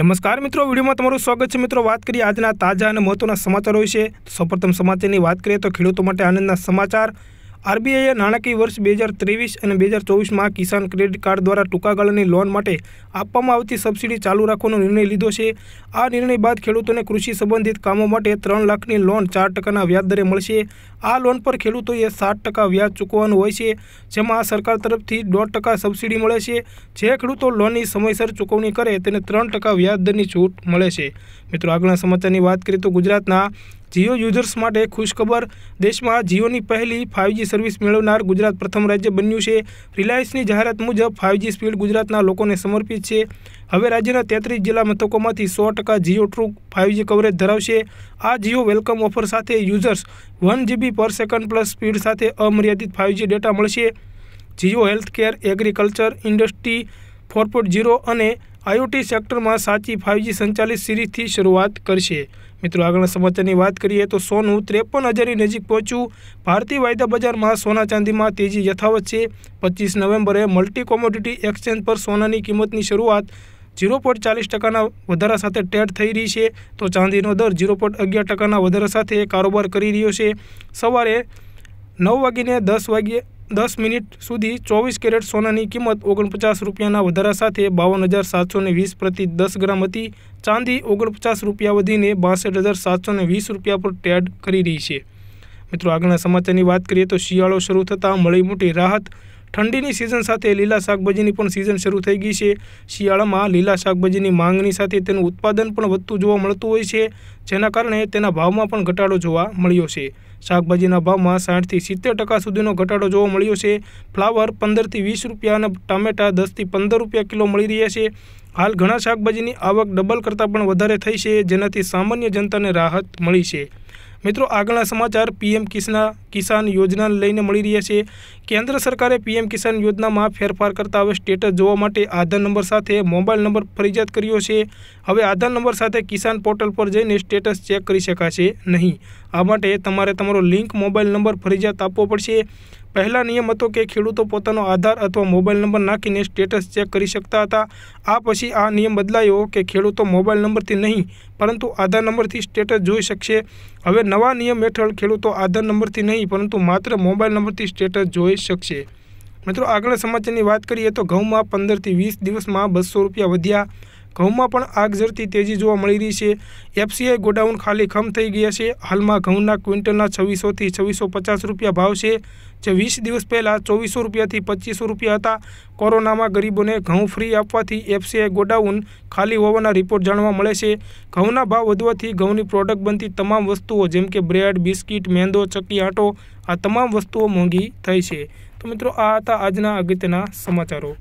નમસ્કાર મિત્રો વિડીયોમાં તમારું સ્વાગત છે મિત્રો વાત કરીએ આજના તાજા અને મહત્વના સમાચારો વિશે સૌપ્રથમ સમાચારની વાત કરીએ તો ખેડૂતો માટે આનંદના સમાચાર આરબીઆઈએ નાણાકીય વર્ષ બે હજાર ત્રેવીસ અને બે હજાર ચોવીસમાં કિસાન ક્રેડિટ કાર્ડ દ્વારા ટૂંકા લોન માટે આપવામાં આવતી સબસિડી ચાલુ રાખવાનો નિર્ણય લીધો છે આ નિર્ણય બાદ ખેડૂતોને કૃષિ સંબંધિત કામો માટે ત્રણ લાખની લોન ચાર ટકાના વ્યાજદરે મળશે આ લોન પર ખેડૂતોએ સાત ટકા વ્યાજ ચૂકવવાનું હોય છે જેમાં સરકાર તરફથી દોઢ ટકા સબસિડી મળે છે જે ખેડૂતો લોનની સમયસર ચૂકવણી કરે તેને ત્રણ ટકા વ્યાજ દરની છૂટ મળે છે મિત્રો આગળના સમાચારની વાત કરીએ તો ગુજરાતના જીઓ યુઝર્સ માટે ખુશખબર દેશમાં જીઓની પહેલી ફાઇવજી સર્વિસ મેળવનાર ગુજરાત પ્રથમ રાજ્ય બન્યું છે રિલાયન્સની જાહેરાત મુજબ ફાઇવજી સ્પીડ ગુજરાતના લોકોને સમર્પિત છે હવે રાજ્યના તેત્રીસ જિલ્લા મથકોમાંથી સો ટકા જીઓ ટ્રુ ફાઇવજી કવરેજ ધરાવશે આ જીઓ વેલકમ ઓફર સાથે users one GB GB per second plus speed સાથે અમર્યાદિત ફાઇવજી ડેટા મળશે Jio healthcare agriculture industry four point zero અને આઈઓટી સેક્ટરમાં સાચી ફાઇવજી સંચાલિત સિરીઝથી શરૂઆત કરશે મિત્રો આગળના સમાચારની વાત કરીએ તો સોનું ત્રેપન હજારની નજીક પહોંચ્યું ભારતીય વાયદા બજારમાં સોના ચાંદીમાં તેજી યથાવત છે પચીસ નવેમ્બરે મલ્ટી કોમોડિટી એક્સચેન્જ પર સોનાની કિંમતની શરૂઆત ઝીરો પોઈન્ટ ચાલીસ ટકાના વધારા સાથે ટેડ થઈ રહી છે તો ચાંદીનો દર ઝીરો પોઈન્ટ અગિયાર ટકાના વધારા સાથે કારોબાર કરી રહ્યો છે સવારે નવ વાગીને દસ વાગ્યે દસ મિનિટ સુધી ચોવીસ કેરેટ સોનાની કિંમત ઓગણપચાસ રૂપિયાના વધારા સાથે બાવન હજાર સાતસો વીસ પ્રતિ દસ ગ્રામ હતી ચાંદી ઓગણપચાસ રૂપિયા વધીને બાસઠ હજાર સાતસો વીસ રૂપિયા પર ટેડ કરી રહી છે મિત્રો આગળના સમાચારની વાત કરીએ તો શિયાળો શરૂ થતાં મળી મોટી રાહત ઠંડીની સિઝન સાથે લીલા શાકભાજીની પણ સિઝન શરૂ થઈ ગઈ છે શિયાળામાં લીલા શાકભાજીની માંગની સાથે તેનું ઉત્પાદન પણ વધતું જોવા મળતું હોય છે જેના કારણે તેના ભાવમાં પણ ઘટાડો જોવા મળ્યો છે શાકભાજીના ભાવમાં સાઠથી સિત્તેર ટકા સુધીનો ઘટાડો જોવા મળ્યો છે ફ્લાવર પંદરથી વીસ રૂપિયા અને ટામેટાં દસથી પંદર રૂપિયા કિલો મળી રહ્યા છે હાલ ઘણા શાકભાજીની આવક ડબલ કરતાં પણ વધારે થઈ છે જેનાથી સામાન્ય જનતાને રાહત મળી છે મિત્રો આગળના સમાચાર પીએમ કિસના કિસાન યોજનાને લઈને મળી રહ્યા છે કેન્દ્ર સરકારે પીએમ કિસાન યોજનામાં ફેરફાર કરતા હવે સ્ટેટસ જોવા માટે આધાર નંબર સાથે મોબાઈલ નંબર ફરજિયાત કર્યો છે હવે આધાર નંબર સાથે કિસાન પોર્ટલ પર જઈને સ્ટેટસ ચેક કરી શકાશે નહીં આ માટે તમારે તમારો લિંક મોબાઈલ નંબર ફરજિયાત આપવો પડશે પહેલા નિયમ હતો કે ખેડૂતો પોતાનો આધાર અથવા મોબાઈલ નંબર નાખીને સ્ટેટસ ચેક કરી શકતા હતા આ પછી આ નિયમ બદલાયો કે ખેડૂતો મોબાઈલ નંબરથી નહીં પરંતુ આધાર નંબરથી સ્ટેટસ જોઈ શકશે હવે નવા નિયમ હેઠળ ખેડૂતો આધાર નંબરથી નહીં પરંતુ માત્ર મોબાઈલ નંબરથી સ્ટેટસ જોઈ શકશે મિત્રો આગળ સમાચારની વાત કરીએ તો ઘઉંમાં પંદરથી વીસ દિવસમાં બસો રૂપિયા વધ્યા ઘઉંમાં પણ આગ ઝરતી તેજી જોવા મળી રહી છે એફસીઆઈ ગોડાઉન ખાલી ખમ થઈ ગયા છે હાલમાં ઘઉંના ક્વિન્ટલના છવ્વીસોથી છવ્વીસો પચાસ રૂપિયા ભાવ છે જે વીસ દિવસ પહેલાં ચોવીસો રૂપિયાથી પચીસો રૂપિયા હતા કોરોનામાં ગરીબોને ઘઉં ફ્રી આપવાથી એફસીઆઈ ગોડાઉન ખાલી હોવાના રિપોર્ટ જાણવા મળે છે ઘઉંના ભાવ વધવાથી ઘઉંની પ્રોડક્ટ બનતી તમામ વસ્તુઓ જેમ કે બ્રેડ બિસ્કિટ મેંદો ચકી આટો આ તમામ વસ્તુઓ મોંઘી થઈ છે તો મિત્રો આ હતા આજના અગત્યના સમાચારો